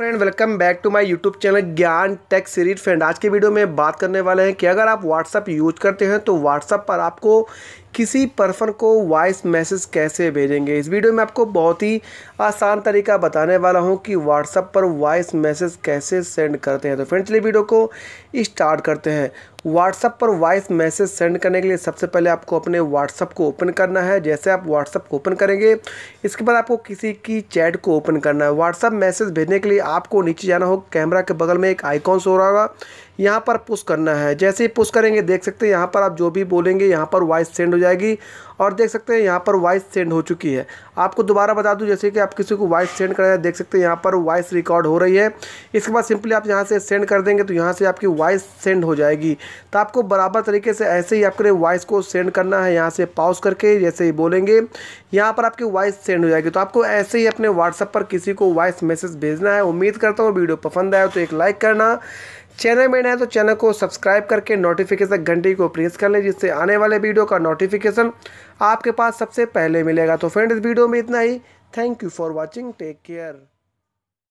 friend welcome back to my YouTube channel Gyan tech series friend आज के video में बात करने वाले हैं कि अगर आप व्हाट्सअप यूज करते हैं तो व्हाट्सअप पर आपको किसी पर्सन को वॉइस मैसेज कैसे भेजेंगे इस वीडियो में आपको बहुत ही आसान तरीका बताने वाला हूं कि व्हाट्सअप पर वॉइस मैसेज कैसे सेंड करते हैं तो फ्रेंड्स चलिए वीडियो को स्टार्ट करते हैं व्हाट्सअप पर वॉइस मैसेज सेंड करने के लिए सबसे पहले आपको अपने व्हाट्सअप को ओपन करना है जैसे आप व्हाट्सअप को ओपन करेंगे इसके बाद आपको किसी की चैट को ओपन करना है व्हाट्सअप मैसेज भेजने के लिए आपको नीचे जाना होगा कैमरा के बगल में एक आइकॉन हो रहा होगा यहाँ पर पुश करना है जैसे ही पुश करेंगे देख सकते हैं यहाँ पर आप जो भी बोलेंगे यहाँ पर वॉइस सेंड हो जाएगी और देख सकते हैं यहाँ पर वॉइस सेंड हो चुकी है आपको दोबारा बता दूँ जैसे कि आप किसी को वॉइस सेंड कर देख सकते हैं यहाँ पर वॉइस रिकॉर्ड हो रही है इसके बाद सिंपली आप यहाँ से सेंड कर देंगे तो यहाँ से आपकी वॉइस सेंड हो जाएगी तो आपको बराबर तरीके से ऐसे ही आपके वॉइस को सेंड करना है यहाँ से पॉज करके जैसे ही बोलेंगे यहाँ पर आपकी वॉइस सेंड हो जाएगी तो आपको ऐसे ही अपने व्हाट्सअप पर किसी को वॉइस मैसेज भेजना है उम्मीद करता हूँ वीडियो पसंद आए तो एक लाइक करना चैनल में नए तो चैनल को सब्सक्राइब करके नोटिफिकेशन घंटी को प्रेस कर लें जिससे आने वाले वीडियो का नोटिफिकेशन आपके पास सबसे पहले मिलेगा तो फ्रेंड इस वीडियो में इतना ही thank you for watching take care